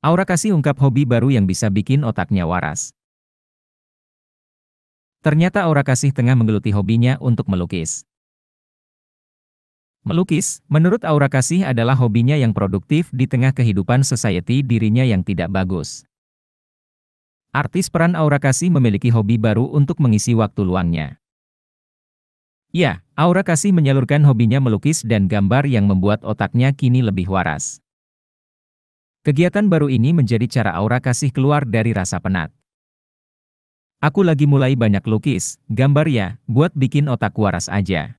Aura kasih ungkap hobi baru yang bisa bikin otaknya waras. Ternyata Aura kasih tengah menggeluti hobinya untuk melukis. Melukis, menurut Aura Kasih adalah hobinya yang produktif di tengah kehidupan society dirinya yang tidak bagus. Artis peran Aura Kasih memiliki hobi baru untuk mengisi waktu luangnya. Ya, Aura Kasih menyalurkan hobinya melukis dan gambar yang membuat otaknya kini lebih waras. Kegiatan baru ini menjadi cara aura kasih keluar dari rasa penat. Aku lagi mulai banyak lukis, gambar ya, buat bikin otak waras aja.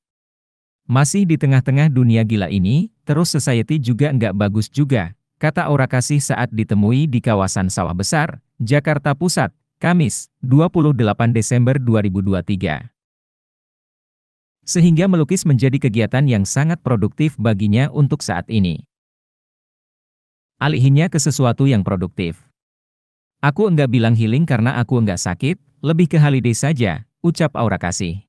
Masih di tengah-tengah dunia gila ini, terus society juga nggak bagus juga, kata aura kasih saat ditemui di kawasan sawah besar, Jakarta Pusat, Kamis, 28 Desember 2023. Sehingga melukis menjadi kegiatan yang sangat produktif baginya untuk saat ini. Alihinya ke sesuatu yang produktif. Aku enggak bilang healing karena aku enggak sakit, lebih ke holiday saja, ucap Aura Kasih.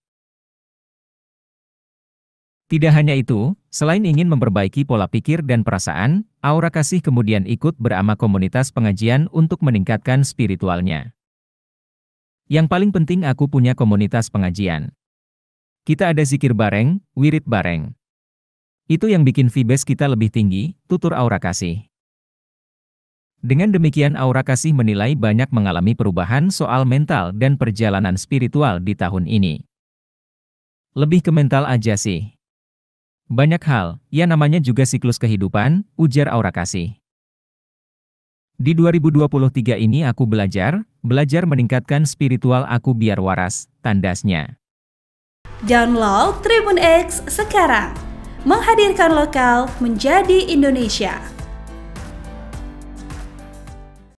Tidak hanya itu, selain ingin memperbaiki pola pikir dan perasaan, Aura Kasih kemudian ikut berama komunitas pengajian untuk meningkatkan spiritualnya. Yang paling penting aku punya komunitas pengajian. Kita ada zikir bareng, wirid bareng. Itu yang bikin vibes kita lebih tinggi, tutur Aura Kasih. Dengan demikian Aura Kasih menilai banyak mengalami perubahan soal mental dan perjalanan spiritual di tahun ini. Lebih ke mental aja sih. Banyak hal, ya namanya juga siklus kehidupan, ujar Aura Kasih. Di 2023 ini aku belajar, belajar meningkatkan spiritual aku biar waras, tandasnya. Download Tribun X sekarang. Menghadirkan lokal menjadi Indonesia.